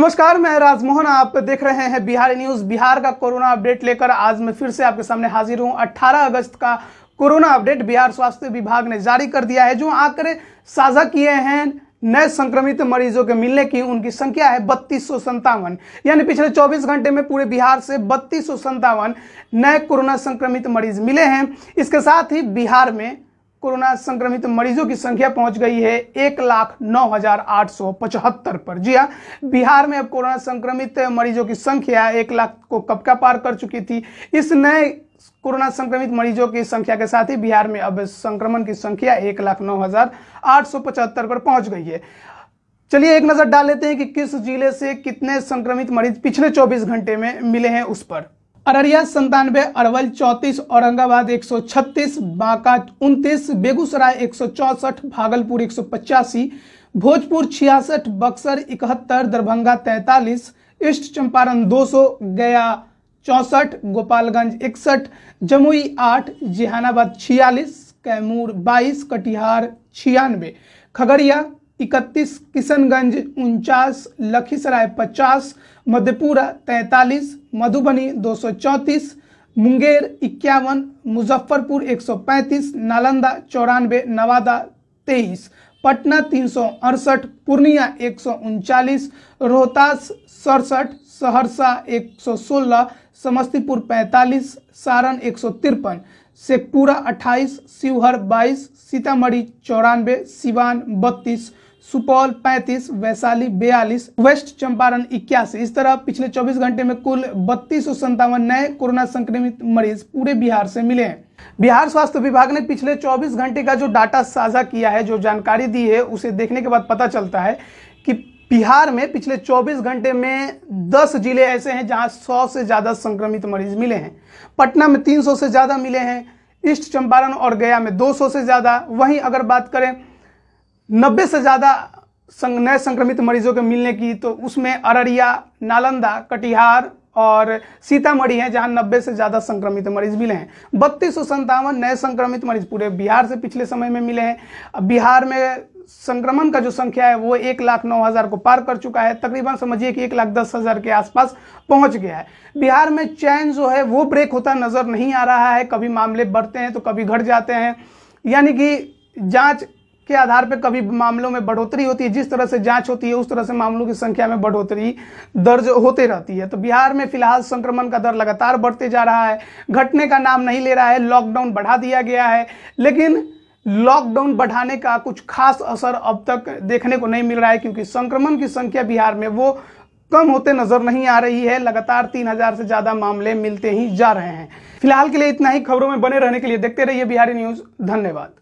नमस्कार मैं राजमोहन आप देख रहे हैं बिहार न्यूज बिहार का कोरोना अपडेट लेकर आज मैं फिर से आपके सामने हाजिर हूं 18 अगस्त का कोरोना अपडेट बिहार स्वास्थ्य विभाग ने जारी कर दिया है जो आंकड़े साझा किए हैं नए संक्रमित मरीजों के मिलने की उनकी संख्या है बत्तीस सौ संतावन यानी पिछले 24 घंटे में पूरे बिहार से बत्तीस सौ संतावन नए कोरोना संक्रमित मरीज मिले हैं इसके साथ ही बिहार में कोरोना संक्रमित मरीजों की संख्या पहुंच गई है एक लाख नौ हजार आठ सौ पचहत्तर पर जी हाँ बिहार में अब कोरोना संक्रमित मरीजों की संख्या एक लाख को कब का पार कर चुकी थी इस नए कोरोना संक्रमित मरीजों की संख्या के साथ ही बिहार में अब संक्रमण की संख्या एक लाख नौ हजार आठ सौ पचहत्तर पर पहुंच गई है चलिए एक नजर डाल लेते हैं कि किस जिले से कितने संक्रमित मरीज पिछले 24 घंटे में मिले हैं उस पर अररिया संतानवे अरवल चौंतीस औरंगाबाद 136 बांका उनतीस बेगूसराय 164 भागलपुर एक भोजपुर छियासठ बक्सर इकहत्तर दरभंगा तैतालीस ईस्ट चंपारण 200 गया चौंसठ गोपालगंज इकसठ जमुई आठ जहानाबाद छियालीस कैमूर बाईस कटिहार छियानवे खगड़िया इकतीस किशनगंज उनचास लखीसराय पचास मधेपुरा तैंतालीस मधुबनी दो सौ चौंतीस मुंगेर इक्यावन मुजफ्फरपुर एक सौ पैंतीस नालंदा चौरानवे नवादा तेईस पटना तीन सौ अड़सठ पूर्णिया एक सौ उनचालीस रोहतास सड़सठ सहरसा एक सौ सोलह समस्तीपुर पैंतालीस सारण एक सौ तिरपन शेखपुरा अट्ठाईस शिवहर बाईस सीतामढ़ी चौरानवे सिवान बत्तीस सुपौल 35, वैशाली 42, वेस्ट चंपारण इक्यासी इस तरह पिछले 24 घंटे में कुल बत्तीस नए कोरोना संक्रमित मरीज पूरे बिहार से मिले हैं बिहार स्वास्थ्य विभाग ने पिछले 24 घंटे का जो डाटा साझा किया है जो जानकारी दी है उसे देखने के बाद पता चलता है कि बिहार में पिछले 24 घंटे में 10 जिले ऐसे हैं जहां 100 से ज़्यादा संक्रमित मरीज मिले हैं पटना में 300 से ज़्यादा मिले हैं ईस्ट चंपारण और गया में 200 से ज़्यादा वहीं अगर बात करें नब्बे से ज़्यादा संग, नए संक्रमित मरीजों के मिलने की तो उसमें अररिया नालंदा कटिहार और सीतामढ़ी है जहां 90 से ज्यादा संक्रमित मरीज मिले हैं बत्तीस सौ संतावन नए संक्रमित मरीज पूरे बिहार से पिछले समय में मिले हैं बिहार में संक्रमण का जो संख्या है वो एक लाख नौ हजार को पार कर चुका है तकरीबन समझिए कि एक लाख दस हजार के आसपास पहुंच गया है बिहार में चैन जो है वो ब्रेक होता नजर नहीं आ रहा है कभी मामले बढ़ते हैं तो कभी घट जाते हैं यानी कि जांच के आधार पर कभी मामलों में बढ़ोतरी होती है जिस तरह से जांच होती है उस तरह से मामलों की संख्या में बढ़ोतरी दर्ज होते रहती है तो बिहार में फिलहाल संक्रमण का दर लगातार बढ़ते जा रहा है घटने का नाम नहीं ले रहा है लॉकडाउन बढ़ा दिया गया है लेकिन लॉकडाउन बढ़ाने का कुछ खास असर अब तक देखने को नहीं मिल रहा है क्योंकि संक्रमण की संख्या बिहार में वो कम होते नजर नहीं आ रही है लगातार तीन हजार से ज्यादा मामले मिलते ही जा रहे हैं फिलहाल के लिए इतना ही खबरों में बने रहने के लिए देखते रहिए बिहारी न्यूज धन्यवाद